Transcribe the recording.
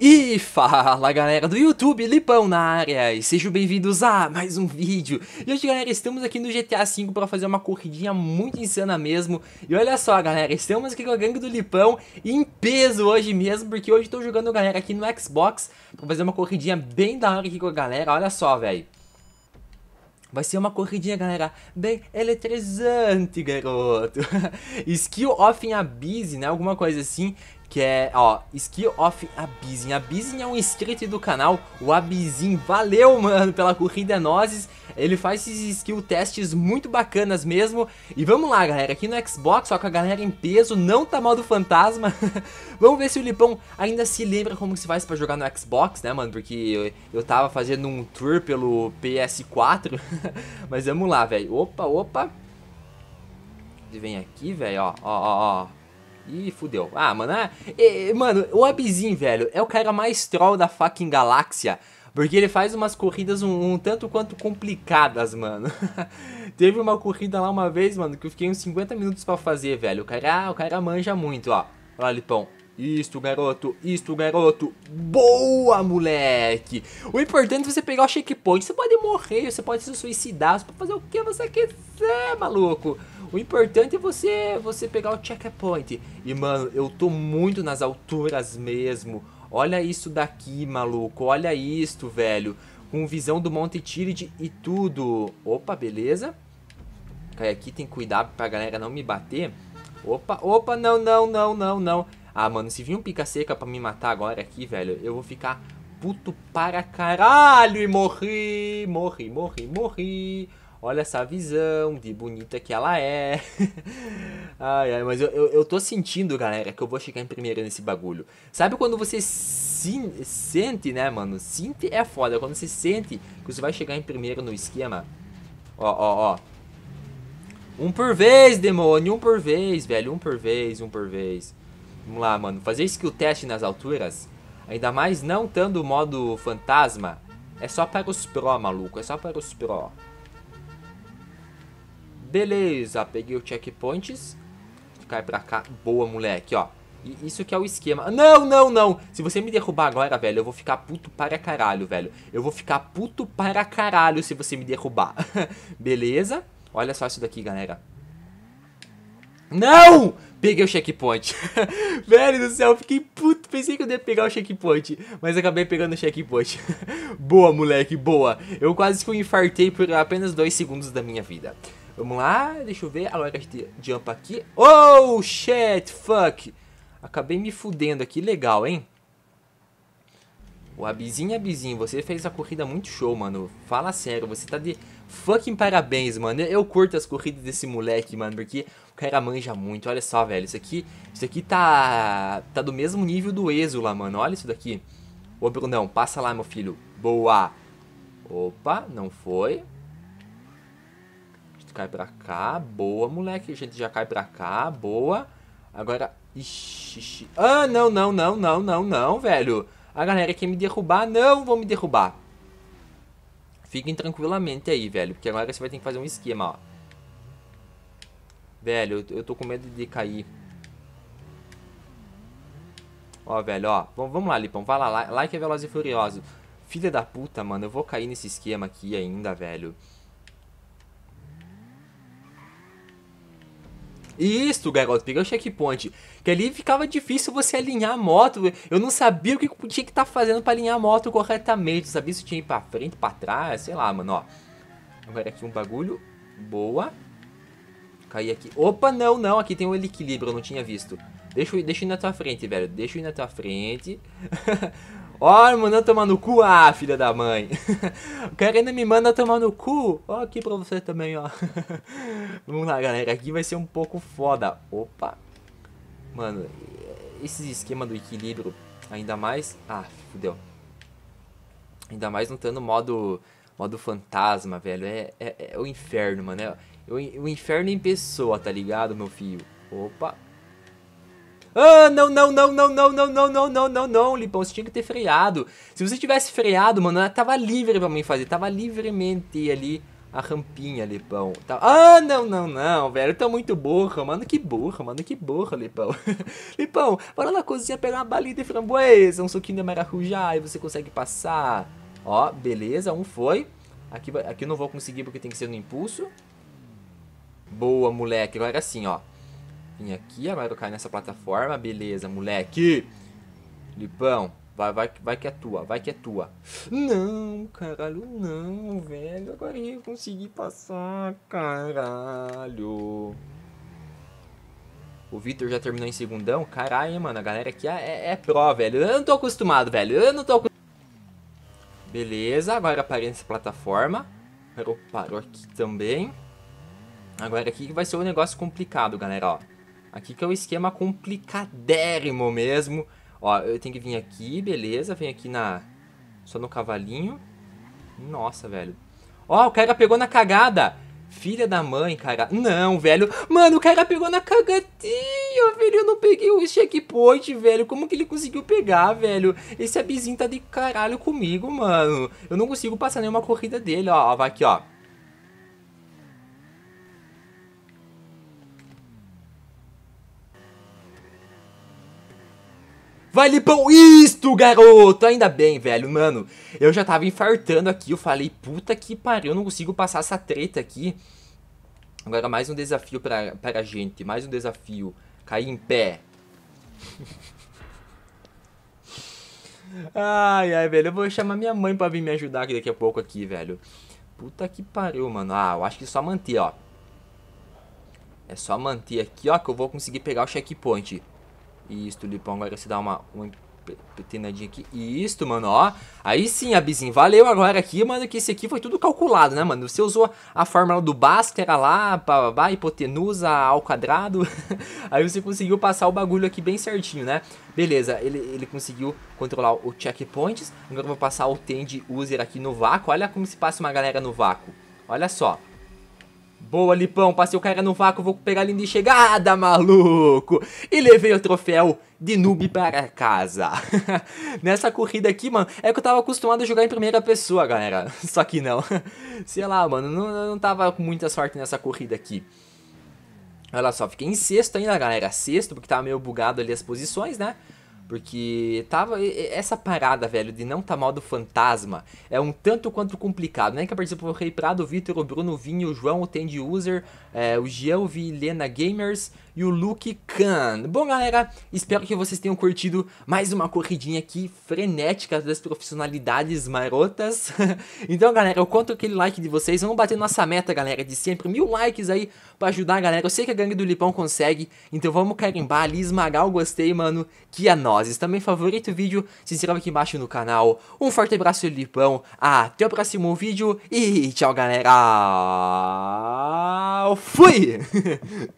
E fala galera do YouTube, Lipão na área, e sejam bem-vindos a mais um vídeo. E hoje galera, estamos aqui no GTA V para fazer uma corridinha muito insana mesmo. E olha só galera, estamos aqui com a gangue do Lipão em peso hoje mesmo, porque hoje estou jogando galera aqui no Xbox para fazer uma corridinha bem da hora aqui com a galera, olha só velho. Vai ser uma corridinha, galera, bem eletrizante, garoto. skill off em Abyss, né? Alguma coisa assim, que é, ó, Skill off Abyss. Abyss é um inscrito do canal, o Abizin. Valeu, mano, pela corrida nozes. Ele faz esses skill testes muito bacanas mesmo. E vamos lá, galera. Aqui no Xbox, só com a galera em peso, não tá mal do fantasma. vamos ver se o Lipão ainda se lembra como se faz pra jogar no Xbox, né, mano? Porque eu, eu tava fazendo um tour pelo PS4. Mas vamos lá, velho. Opa, opa. Ele vem aqui, velho, ó, ó, ó, Ih, fudeu. Ah, mano, é, mano, o Abzin, velho, é o cara mais troll da fucking galáxia. Porque ele faz umas corridas um, um tanto quanto complicadas, mano. Teve uma corrida lá uma vez, mano, que eu fiquei uns 50 minutos para fazer, velho. O cara, o cara manja muito, ó. Olha Lipão. Isto, garoto, isto, garoto. Boa, moleque! O importante é você pegar o checkpoint. Você pode morrer, você pode se suicidar, você pode fazer o que você quiser, maluco. O importante é você, você pegar o checkpoint. E, mano, eu tô muito nas alturas mesmo. Olha isso daqui, maluco. Olha isto, velho. Com visão do Monte Tirid e tudo. Opa, beleza. Cai aqui, tem que cuidar pra galera não me bater. Opa, opa, não, não, não, não, não. Ah, mano, se vir um pica seca pra me matar agora aqui, velho, eu vou ficar puto para caralho e morri, morri, morri, morri. Olha essa visão de bonita que ela é. ai, ai, mas eu, eu, eu, tô sentindo, galera, que eu vou chegar em primeiro nesse bagulho. Sabe quando você sente, né, mano? Sente é foda. Quando você sente que você vai chegar em primeiro no esquema. Ó, ó, ó. Um por vez, demônio. Um por vez, velho. Um por vez, um por vez. Vamos lá, mano. Fazer skill teste nas alturas. Ainda mais não tendo o modo fantasma. É só para os pró, maluco. É só para os pró. Beleza, peguei o checkpoint Cai pra cá. Boa, moleque, ó. E isso que é o esquema. Não, não, não. Se você me derrubar agora, velho, eu vou ficar puto para caralho, velho. Eu vou ficar puto para caralho se você me derrubar. Beleza? Olha só isso daqui, galera. Não! Peguei o checkpoint. velho do céu, fiquei puto. Pensei que eu ia pegar o checkpoint. Mas acabei pegando o checkpoint. boa, moleque, boa. Eu quase que infartei por apenas dois segundos da minha vida. Vamos lá, deixa eu ver. Agora gente jumpa aqui. Oh, shit, fuck. Acabei me fudendo aqui, legal, hein? O Abizinho, Abizinho, você fez a corrida muito show, mano. Fala sério, você tá de fucking parabéns, mano. Eu curto as corridas desse moleque, mano, porque o cara manja muito. Olha só, velho, isso aqui, isso aqui tá tá do mesmo nível do lá, mano. Olha isso daqui. Ô, Brunão, passa lá, meu filho. Boa. Opa, não foi cai pra cá. Boa, moleque. A gente já cai pra cá. Boa. Agora... Ixi, ixi. Ah, não, não, não, não, não, não, velho. A galera quer me derrubar. Não, vão me derrubar. Fiquem tranquilamente aí, velho. Porque agora você vai ter que fazer um esquema, ó. Velho, eu tô com medo de cair. Ó, velho, ó. Vamos lá, Lipão. Vai lá. Like é veloz e furioso. Filha da puta, mano. Eu vou cair nesse esquema aqui ainda, velho. Isso, garoto, peguei o checkpoint. Que ali ficava difícil você alinhar a moto. Eu não sabia o que tinha que estar tá fazendo para alinhar a moto corretamente. Não sabia se tinha que ir pra frente, pra trás, sei lá, mano, ó. Agora aqui um bagulho. Boa. Caí aqui. Opa, não, não. Aqui tem um equilíbrio, eu não tinha visto. Deixa eu, deixa eu ir na tua frente, velho. Deixa eu ir na tua frente. Ó, oh, mandando tomar no cu, ah, filha da mãe. o cara ainda me manda tomar no cu. Ó, oh, aqui pra você também, ó. Vamos lá, galera. Aqui vai ser um pouco foda. Opa. Mano, esse esquema do equilíbrio, ainda mais... Ah, fudeu. Ainda mais não tendo modo, modo fantasma, velho. É, é, é o inferno, mano. É, o, o inferno em pessoa, tá ligado, meu filho? Opa. Ah, não, não, não, não, não, não, não, não, não, não, não, Lipão, você tinha que ter freado. Se você tivesse freado, mano, ela tava livre pra mim fazer, tava livremente ali a rampinha, Lipão. Ah, não, não, não, velho. Tá muito burro, mano. Que burro, mano. Que burro, Lipão. Lipão, bora lá na cozinha pegar uma balinha de framboesa, um suquinho de maracujá e você consegue passar. Ó, beleza, um foi. Aqui, aqui eu não vou conseguir porque tem que ser no impulso. Boa, moleque. Agora sim, ó. Vim aqui, agora eu caio nessa plataforma. Beleza, moleque. Lipão, vai, vai, vai que é tua, vai que é tua. Não, caralho, não, velho. Agora eu consegui passar, caralho. O Victor já terminou em segundão. Caralho, mano, a galera aqui é, é, é pró, velho. Eu não tô acostumado, velho. Eu não tô acostumado. Beleza, agora aparece plataforma. Parou, parou aqui também. Agora aqui vai ser um negócio complicado, galera, ó. Aqui que é um esquema complicadérrimo mesmo. Ó, eu tenho que vir aqui, beleza. Vem aqui na... Só no cavalinho. Nossa, velho. Ó, o cara pegou na cagada. Filha da mãe, cara. Não, velho. Mano, o cara pegou na cagadinha, velho. Eu não peguei o checkpoint, velho. Como que ele conseguiu pegar, velho? Esse abizinho tá de caralho comigo, mano. Eu não consigo passar nenhuma corrida dele, ó. Vai aqui, ó. Vai, Lipão, isto, garoto! Ainda bem, velho, mano. Eu já tava infartando aqui, eu falei, puta que pariu, eu não consigo passar essa treta aqui. Agora mais um desafio pra, pra gente, mais um desafio. Cair em pé. ai, ai, velho, eu vou chamar minha mãe pra vir me ajudar aqui daqui a pouco aqui, velho. Puta que pariu, mano. Ah, eu acho que é só manter, ó. É só manter aqui, ó, que eu vou conseguir pegar o checkpoint. Isto, Lipão. Agora você dá uma, uma petenadinha aqui. isso mano, ó. Aí sim, Abizinho. Valeu agora aqui, mano, que esse aqui foi tudo calculado, né, mano? Você usou a fórmula do Bhaskara lá, bababá, hipotenusa ao quadrado. Aí você conseguiu passar o bagulho aqui bem certinho, né? Beleza, ele, ele conseguiu controlar o checkpoints. Agora eu vou passar o tend user aqui no vácuo. Olha como se passa uma galera no vácuo. Olha só. Boa, Lipão, passei o cara no vácuo, vou pegar a linha de chegada, maluco! E levei o troféu de noob para casa. Nessa corrida aqui, mano, é que eu tava acostumado a jogar em primeira pessoa, galera. Só que não. Sei lá, mano, não, não tava com muita sorte nessa corrida aqui. Olha só, fiquei em sexto ainda, galera. Sexto, porque tava meio bugado ali as posições, né? Porque tava. Essa parada, velho, de não tá modo fantasma é um tanto quanto complicado. Nem né? que participou o Rei Prado, o Vitor, o Bruno, o Vinho, o João, o Tendi User, é, o Jean, o Vilena Gamers, e o Luke Khan. Bom, galera, espero que vocês tenham curtido mais uma corridinha aqui frenética das profissionalidades marotas. então, galera, eu conto aquele like de vocês. Vamos bater nossa meta, galera, de sempre mil likes aí pra ajudar a galera. Eu sei que a gangue do Lipão consegue, então vamos carimbar ali, esmagar o gostei, mano, que a é nós. Também favorito o vídeo, se inscreva aqui embaixo no canal. Um forte abraço, Lipão. Até o próximo vídeo e tchau, galera. Fui!